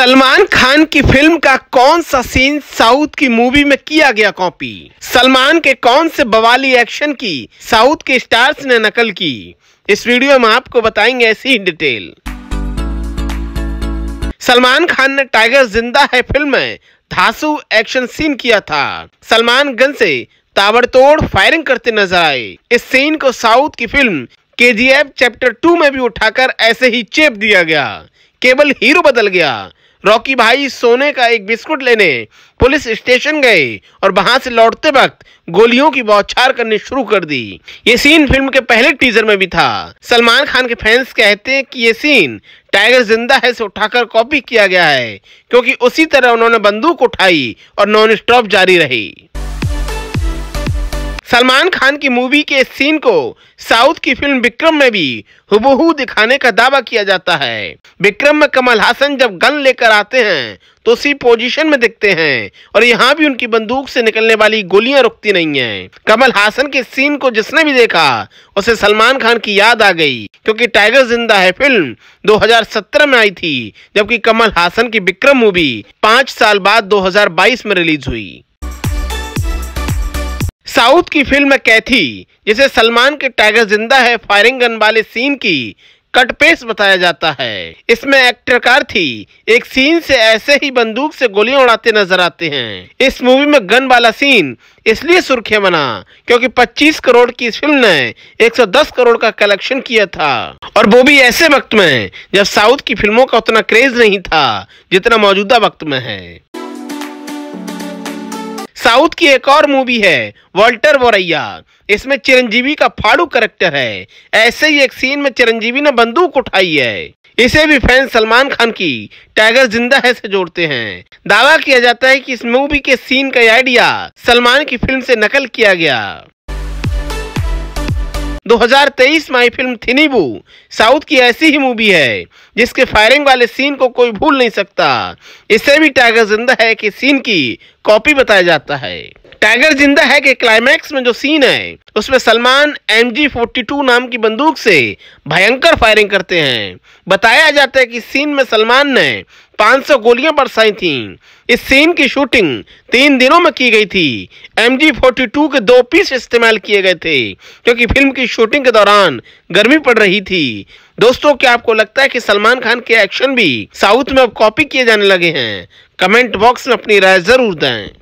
सलमान खान की फिल्म का कौन सा सीन साउथ की मूवी में किया गया कॉपी सलमान के कौन से बवाली एक्शन की साउथ के स्टार्स ने नकल की इस वीडियो में आपको बताएंगे ऐसी डिटेल सलमान खान ने टाइगर जिंदा है फिल्म में धासु एक्शन सीन किया था सलमान गन से ताबड़तोड़ फायरिंग करते नजर आए इस सीन को साउथ की फिल्म के चैप्टर टू में भी उठाकर ऐसे ही चेप दिया गया केवल हीरो बदल गया रॉकी भाई सोने का एक बिस्कुट लेने पुलिस स्टेशन गए और वहां से लौटते वक्त गोलियों की बौछार करनी शुरू कर दी ये सीन फिल्म के पहले टीजर में भी था सलमान खान के फैंस कहते हैं कि ये सीन टाइगर जिंदा है से उठाकर कॉपी किया गया है क्योंकि उसी तरह उन्होंने बंदूक उठाई और नॉन स्टॉप जारी रही सलमान खान की मूवी के सीन को साउथ की फिल्म विक्रम में भी हुबहू दिखाने का दावा किया जाता है विक्रम में कमल हासन जब गन लेकर आते हैं तो उसी पोजीशन में दिखते हैं और यहाँ भी उनकी बंदूक से निकलने वाली गोलियां रुकती नहीं हैं। कमल हासन के सीन को जिसने भी देखा उसे सलमान खान की याद आ गई क्योंकि टाइगर जिंदा है फिल्म 2017 में आई थी जबकि कमल हासन की विक्रम मूवी पांच साल बाद 2022 में रिलीज हुई साउथ की फिल्म कैथी जिसे सलमान के टाइगर जिंदा है फायरिंग गन वाले सीन की कटपेस बताया जाता है इसमें एक्टर थी एक सीन से ऐसे ही बंदूक से गोलियां उड़ाते नजर आते हैं इस मूवी में गन वाला सीन इसलिए सुर्खियां बना क्योंकि 25 करोड़ की इस फिल्म ने 110 करोड़ का कलेक्शन किया था और वो भी ऐसे वक्त में जब साउथ की फिल्मों का उतना क्रेज नहीं था जितना मौजूदा वक्त में है साउथ की एक और मूवी है वॉल्टर वोरैया इसमें चिरंजीवी का फाड़ू करेक्टर है ऐसे ही एक सीन में चिरंजीवी ने बंदूक उठाई है इसे भी फैन सलमान खान की टाइगर जिंदा है से जोड़ते हैं दावा किया जाता है कि इस मूवी के सीन का आइडिया सलमान की फिल्म से नकल किया गया 2023 में फिल्म थिनीबू साउथ की ऐसी ही मूवी है जिसके फायरिंग वाले सीन को कोई भूल नहीं सकता इसे भी टाइगर जिंदा है कि सीन की कॉपी बताया जाता है टाइगर जिंदा है कि क्लाइमैक्स में जो सीन है उसमें सलमान एम जी नाम की बंदूक से भयंकर फायरिंग करते हैं बताया जाता है कि सीन में सलमान ने 500 गोलियां बरसाई थीं इस सीन की शूटिंग तीन दिनों में की गई थी एम जी फोर्टी टू के दो पीस इस्तेमाल किए गए थे क्योंकि फिल्म की शूटिंग के दौरान गर्मी पड़ रही थी दोस्तों क्या आपको लगता है कि सलमान खान के एक्शन भी साउथ में अब कॉपी किए जाने लगे हैं कमेंट बॉक्स में अपनी राय जरूर दें